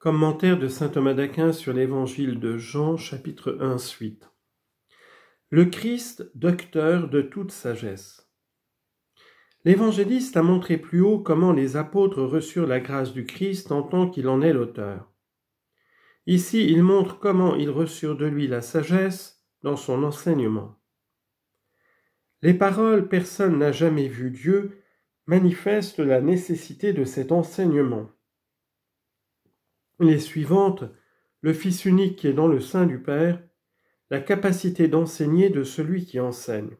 Commentaire de saint Thomas d'Aquin sur l'évangile de Jean, chapitre 1, suite. Le Christ, docteur de toute sagesse. L'évangéliste a montré plus haut comment les apôtres reçurent la grâce du Christ en tant qu'il en est l'auteur. Ici, il montre comment ils reçurent de lui la sagesse dans son enseignement. Les paroles Personne n'a jamais vu Dieu manifestent la nécessité de cet enseignement les suivantes, le Fils unique qui est dans le sein du Père, la capacité d'enseigner de celui qui enseigne.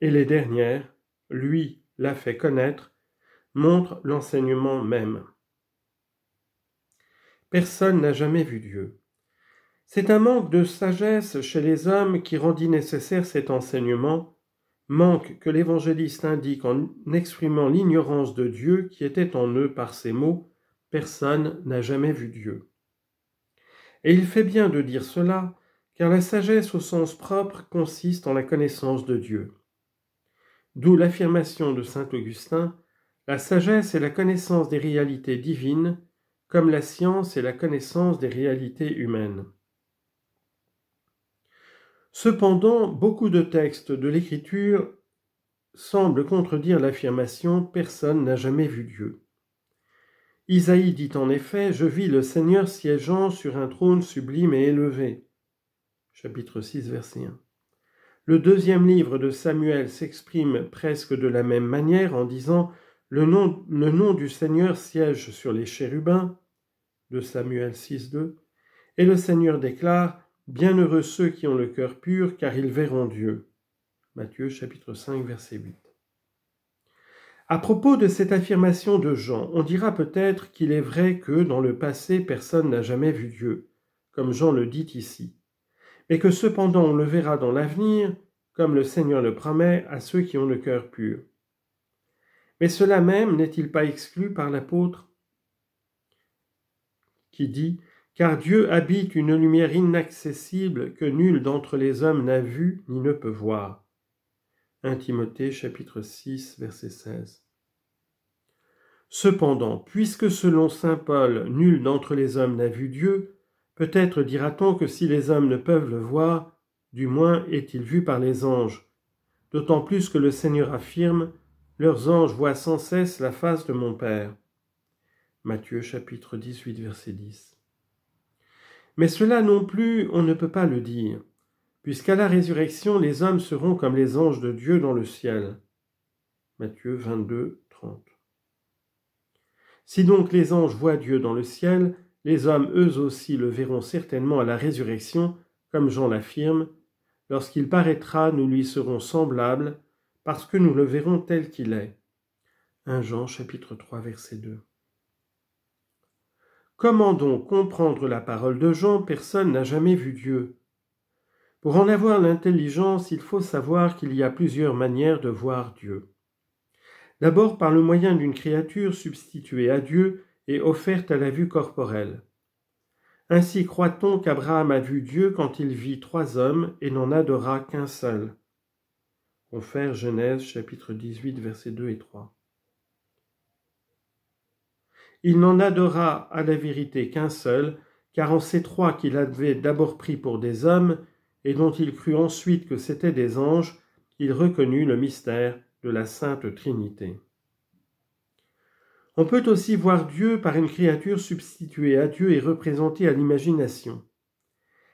Et les dernières, lui l'a fait connaître, montrent l'enseignement même. Personne n'a jamais vu Dieu. C'est un manque de sagesse chez les hommes qui rendit nécessaire cet enseignement, manque que l'évangéliste indique en exprimant l'ignorance de Dieu qui était en eux par ces mots personne n'a jamais vu Dieu. Et il fait bien de dire cela, car la sagesse au sens propre consiste en la connaissance de Dieu. D'où l'affirmation de saint Augustin, la sagesse est la connaissance des réalités divines, comme la science est la connaissance des réalités humaines. Cependant, beaucoup de textes de l'Écriture semblent contredire l'affirmation Personne n'a jamais vu Dieu. Isaïe dit en effet, Je vis le Seigneur siégeant sur un trône sublime et élevé. Chapitre 6, verset 1. Le deuxième livre de Samuel s'exprime presque de la même manière en disant le nom, nom du Seigneur siège sur les chérubins, de Samuel 6, 2. et le Seigneur déclare Bienheureux ceux qui ont le cœur pur, car ils verront Dieu. Matthieu chapitre 5, verset 8. À propos de cette affirmation de Jean, on dira peut-être qu'il est vrai que dans le passé personne n'a jamais vu Dieu, comme Jean le dit ici, mais que cependant on le verra dans l'avenir, comme le Seigneur le promet à ceux qui ont le cœur pur. Mais cela même n'est-il pas exclu par l'apôtre qui dit Car Dieu habite une lumière inaccessible que nul d'entre les hommes n'a vue ni ne peut voir. 1 Timothée chapitre 6 verset 16. Cependant, puisque selon saint Paul, nul d'entre les hommes n'a vu Dieu, peut-être dira-t-on que si les hommes ne peuvent le voir, du moins est-il vu par les anges, d'autant plus que le Seigneur affirme Leurs anges voient sans cesse la face de mon Père. Matthieu chapitre 18 verset 10. Mais cela non plus on ne peut pas le dire puisqu'à la résurrection les hommes seront comme les anges de Dieu dans le ciel. Matthieu 22, Si donc les anges voient Dieu dans le ciel, les hommes eux aussi le verront certainement à la résurrection, comme Jean l'affirme, lorsqu'il paraîtra, nous lui serons semblables, parce que nous le verrons tel qu'il est. 1 Jean chapitre 3 verset 2. Comment donc comprendre la parole de Jean Personne n'a jamais vu Dieu. Pour en avoir l'intelligence, il faut savoir qu'il y a plusieurs manières de voir Dieu. D'abord par le moyen d'une créature substituée à Dieu et offerte à la vue corporelle. Ainsi croit-on qu'Abraham a vu Dieu quand il vit trois hommes et n'en adora qu'un seul. Genèse chapitre 18 versets 2 et 3. Il n'en adora à la vérité qu'un seul, car en ces trois qu'il avait d'abord pris pour des hommes, et dont il crut ensuite que c'étaient des anges, il reconnut le mystère de la Sainte Trinité. On peut aussi voir Dieu par une créature substituée à Dieu et représentée à l'imagination.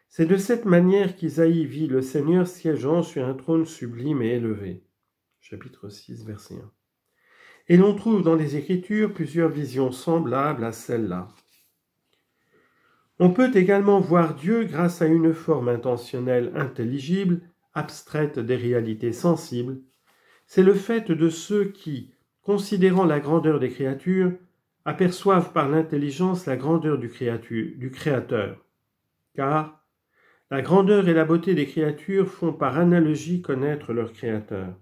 C'est de cette manière qu'Isaïe vit le Seigneur siégeant sur un trône sublime et élevé. Chapitre 6, verset 1. Et l'on trouve dans les Écritures plusieurs visions semblables à celle-là. On peut également voir Dieu grâce à une forme intentionnelle intelligible, abstraite des réalités sensibles. C'est le fait de ceux qui, considérant la grandeur des créatures, aperçoivent par l'intelligence la grandeur du, Créateur. Car la grandeur et la beauté des créatures font par analogie connaître leur Créateur.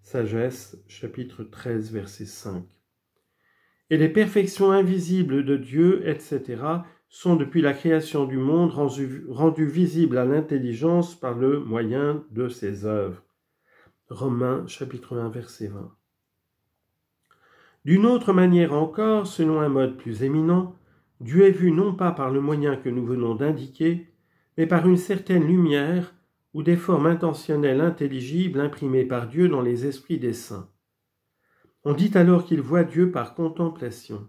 Sagesse, chapitre 13, verset 5. Et les perfections invisibles de Dieu, etc., sont depuis la création du monde rendus, visibles à l'intelligence par le moyen de ses œuvres. Romains chapitre 1 verset 20. D'une autre manière encore, selon un mode plus éminent, Dieu est vu non pas par le moyen que nous venons d'indiquer, mais par une certaine lumière ou des formes intentionnelles intelligibles imprimées par Dieu dans les esprits des saints. On dit alors qu'il voit Dieu par contemplation.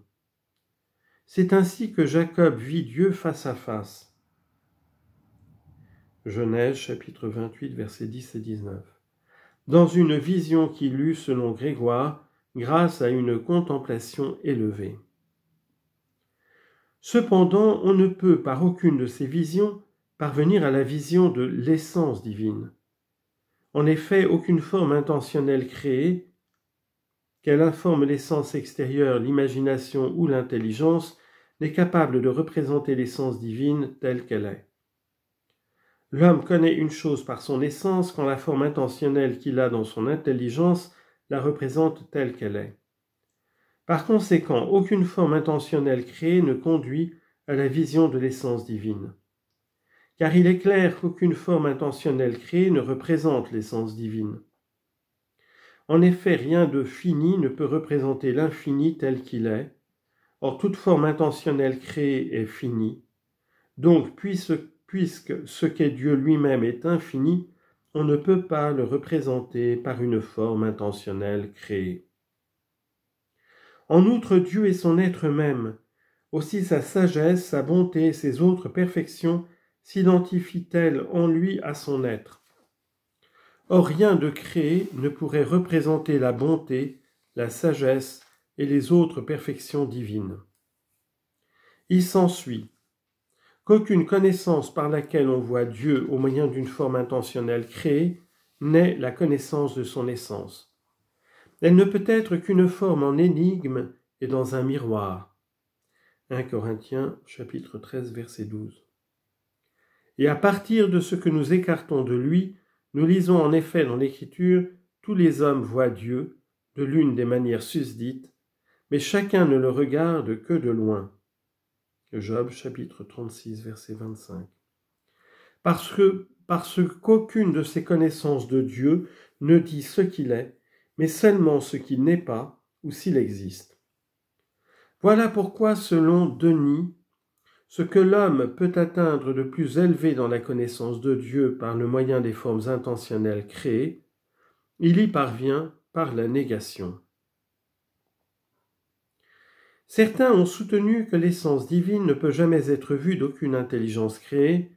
C'est ainsi que Jacob vit Dieu face à face. Genèse chapitre 28 versets 10 et 19. Dans une vision qu'il eut selon Grégoire, grâce à une contemplation élevée. Cependant, on ne peut par aucune de ces visions parvenir à la vision de l'essence divine. En effet, aucune forme intentionnelle créée qu'elle informe l'essence extérieure, l'imagination ou l'intelligence, n'est capable de représenter l'essence divine telle qu'elle est. L'homme connaît une chose par son essence quand la forme intentionnelle qu'il a dans son intelligence la représente telle qu'elle est. Par conséquent, aucune forme intentionnelle créée ne conduit à la vision de l'essence divine. Car il est clair qu'aucune forme intentionnelle créée ne représente l'essence divine. En effet, rien de fini ne peut représenter l'infini tel qu'il est. Or, toute forme intentionnelle créée est finie. Donc, puisque ce qu'est Dieu lui-même est infini, on ne peut pas le représenter par une forme intentionnelle créée. En outre, Dieu est son être même. Aussi sa sagesse, sa bonté, ses autres perfections s'identifient-elles en lui à son être. Or rien de créé ne pourrait représenter la bonté, la sagesse et les autres perfections divines. Il s'ensuit qu'aucune connaissance par laquelle on voit Dieu au moyen d'une forme intentionnelle créée n'est la connaissance de son essence. Elle ne peut être qu'une forme en énigme et dans un miroir. 1 Corinthiens chapitre 13 verset 12. Et à partir de ce que nous écartons de lui, nous lisons en effet dans l'Écriture Tous les hommes voient Dieu de l'une des manières susdites, mais chacun ne le regarde que de loin. Job chapitre 36 verset 25. Parce que parce qu'aucune de ces connaissances de Dieu ne dit ce qu'il est, mais seulement ce qu'il n'est pas ou s'il existe. Voilà pourquoi, selon Denis, ce que l'homme peut atteindre de plus élevé dans la connaissance de Dieu par le moyen des formes intentionnelles créées, il y parvient par la négation. Certains ont soutenu que l'essence divine ne peut jamais être vue d'aucune intelligence créée,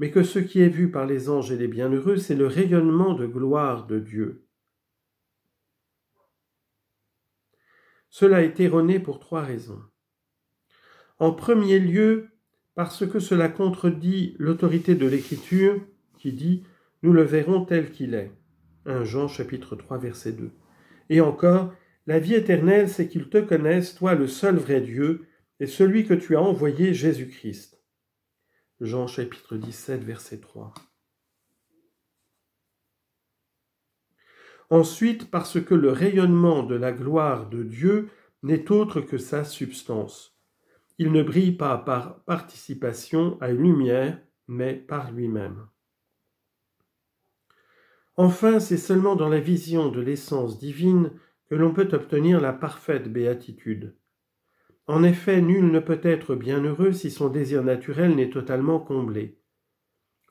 mais que ce qui est vu par les anges et les bienheureux, c'est le rayonnement de gloire de Dieu. Cela est erroné pour trois raisons. En premier lieu, parce que cela contredit l'autorité de l'Écriture qui dit Nous le verrons tel qu'il est. 1 Jean chapitre 3 verset 2. Et encore, la vie éternelle, c'est qu'ils te connaissent, toi le seul vrai Dieu, et celui que tu as envoyé, Jésus-Christ. Jean chapitre 17 verset 3. Ensuite, parce que le rayonnement de la gloire de Dieu n'est autre que sa substance. Il ne brille pas par participation à une lumière, mais par lui-même. Enfin, c'est seulement dans la vision de l'essence divine que l'on peut obtenir la parfaite béatitude. En effet, nul ne peut être bienheureux si son désir naturel n'est totalement comblé.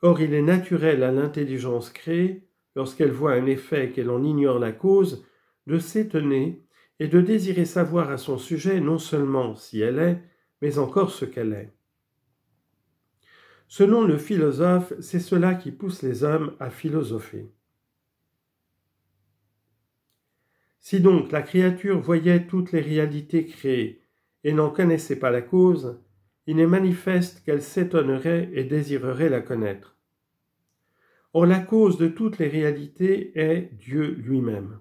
Or, il est naturel à l'intelligence créée, lorsqu'elle voit un effet qu'elle en ignore la cause, de s'étonner et de désirer savoir à son sujet non seulement si elle est, mais encore ce qu'elle est. Selon le philosophe, c'est cela qui pousse les hommes à philosopher. Si donc la créature voyait toutes les réalités créées et n'en connaissait pas la cause, il est manifeste qu'elle s'étonnerait et désirerait la connaître. Or la cause de toutes les réalités est Dieu lui-même.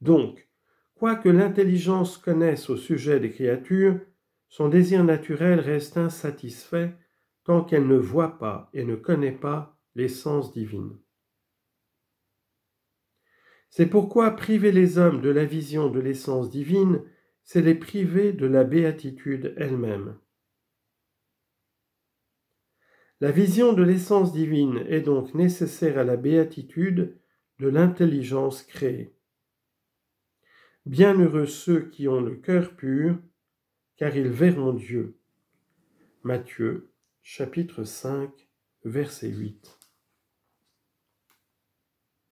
Donc, quoique l'intelligence connaisse au sujet des créatures, son désir naturel reste insatisfait tant qu'elle ne voit pas et ne connaît pas l'essence divine. C'est pourquoi priver les hommes de la vision de l'essence divine, c'est les priver de la béatitude elle-même. La vision de l'essence divine est donc nécessaire à la béatitude de l'intelligence créée. Bienheureux ceux qui ont le cœur pur, car ils verront Dieu. Matthieu chapitre 5 verset 8.